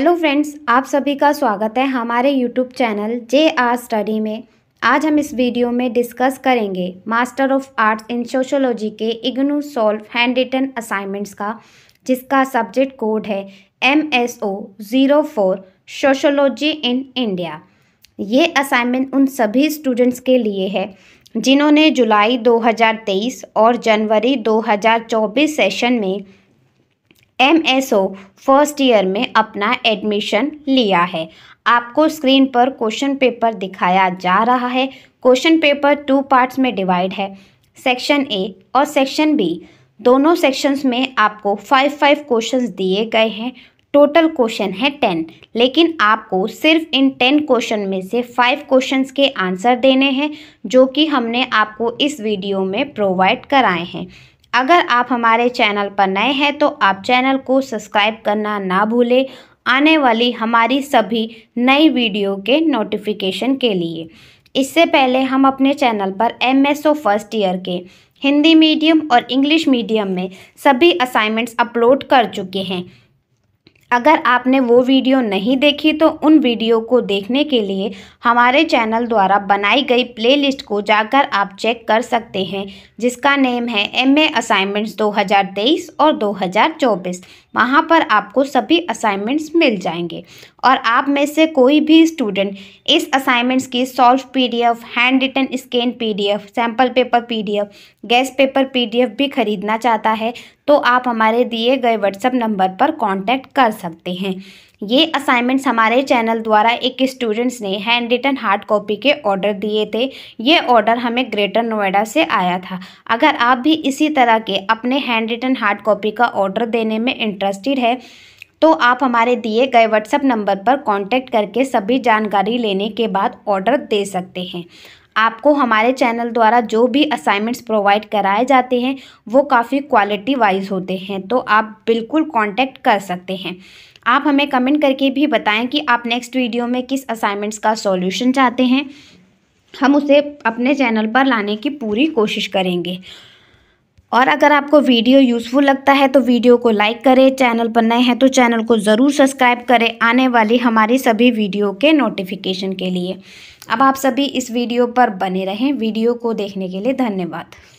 hello friends आप सभी का स्वागत है हमारे YouTube channel J R study में आज हम इस वीडियो में डिस्कस करेंगे master of arts in sociology के IGNOU solve hand written assignments का जिसका सब्जेक्ट कोड है M S O zero four sociology in India ये असाइनमेंट उन सभी स्टूडेंट्स के लिए है जिन्होंने जुलाई 2023 और जनवरी 2024 सेशन में एम फर्स्ट ईयर में अपना एडमिशन लिया है आपको स्क्रीन पर क्वेश्चन पेपर दिखाया जा रहा है क्वेश्चन पेपर टू पार्ट्स में डिवाइड है सेक्शन ए और सेक्शन बी दोनों सेक्शंस में आपको फाइव फाइव क्वेश्चंस दिए गए हैं टोटल क्वेश्चन है टेन लेकिन आपको सिर्फ इन टेन क्वेश्चन में से फाइव क्वेश्चंस के आंसर देने हैं जो कि हमने आपको इस वीडियो में प्रोवाइड कराए हैं अगर आप हमारे चैनल पर नए हैं तो आप चैनल को सब्सक्राइब करना ना भूलें आने वाली हमारी सभी नई वीडियो के नोटिफिकेशन के लिए इससे पहले हम अपने चैनल पर M S O first year के हिंदी मीडियम और इंग्लिश मीडियम में सभी असाइनमेंट्स अपलोड कर चुके हैं अगर आपने वो वीडियो नहीं देखी तो उन वीडियो को देखने के लिए हमारे चैनल द्वारा बनाई गई प्लेलिस्ट को जाकर आप चेक कर सकते हैं जिसका नेम है एम ए असाइनमेंट्स 2023 और 2024 वहाँ पर आपको सभी असाइनमेंट्स मिल जाएंगे और आप में से कोई भी स्टूडेंट इस असाइनमेंट्स की solve PDF hand written scan PDF sample paper PDF guess paper PDF भी खरीदना चाहता है तो आप हमारे दिए गए व्हाट्सएप नंबर पर कांटेक्ट कर सकते हैं ये असाइनमेंट्स हमारे चैनल द्वारा एक स्टूडेंट्स ने हैंड रिटन हार्ड कॉपी के ऑर्डर दिए थे ये ऑर्डर हमें ग्रेटर नोएडा से आया था अगर आप भी इसी तरह के अपने हैंड रिटन हार्ड कॉपी का ऑर्डर देने में इंटरेस्टेड है तो आप हमारे दिए गए व्हाट्सएप नंबर पर कांटेक्ट करके सभी जानकारी लेने के बाद ऑर्डर दे सकते हैं आपको हमारे चैनल द्वारा जो भी असाइनमेंट्स प्रोवाइड कराए जाते हैं वो काफ़ी क्वालिटी वाइज होते हैं तो आप बिल्कुल कांटेक्ट कर सकते हैं आप हमें कमेंट करके भी बताएं कि आप नेक्स्ट वीडियो में किस असाइनमेंट्स का सॉल्यूशन चाहते हैं हम उसे अपने चैनल पर लाने की पूरी कोशिश करेंगे और अगर आपको वीडियो यूज़फुल लगता है तो वीडियो को लाइक करें चैनल पर नए हैं तो चैनल को ज़रूर सब्सक्राइब करें आने वाली हमारी सभी वीडियो के नोटिफिकेशन के लिए अब आप सभी इस वीडियो पर बने रहें वीडियो को देखने के लिए धन्यवाद